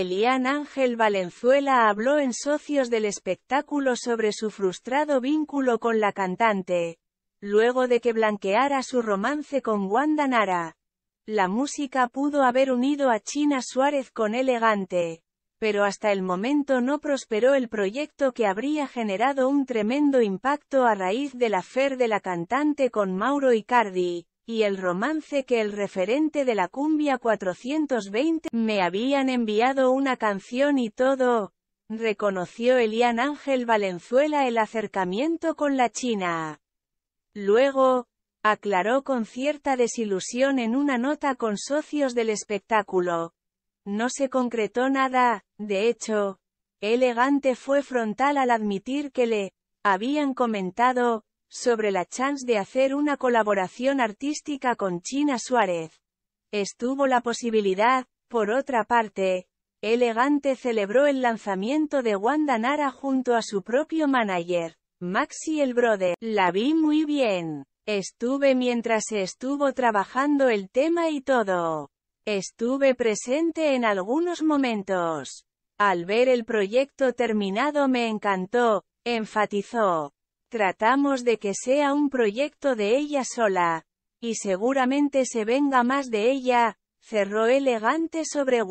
Elian Ángel Valenzuela habló en Socios del Espectáculo sobre su frustrado vínculo con la cantante, luego de que blanqueara su romance con Wanda Nara. La música pudo haber unido a China Suárez con Elegante, pero hasta el momento no prosperó el proyecto que habría generado un tremendo impacto a raíz del afer de la cantante con Mauro Icardi, y el romance que el referente de la cumbia 420 me habían enviado una canción y todo, reconoció Elian Ángel Valenzuela el acercamiento con la China. Luego, aclaró con cierta desilusión en una nota con socios del espectáculo. No se concretó nada, de hecho, elegante fue frontal al admitir que le habían comentado sobre la chance de hacer una colaboración artística con China Suárez. Estuvo la posibilidad, por otra parte, Elegante celebró el lanzamiento de Wanda Nara junto a su propio manager, Maxi El Brother. La vi muy bien. Estuve mientras se estuvo trabajando el tema y todo. Estuve presente en algunos momentos. Al ver el proyecto terminado me encantó, enfatizó. Tratamos de que sea un proyecto de ella sola. Y seguramente se venga más de ella, cerró elegante sobre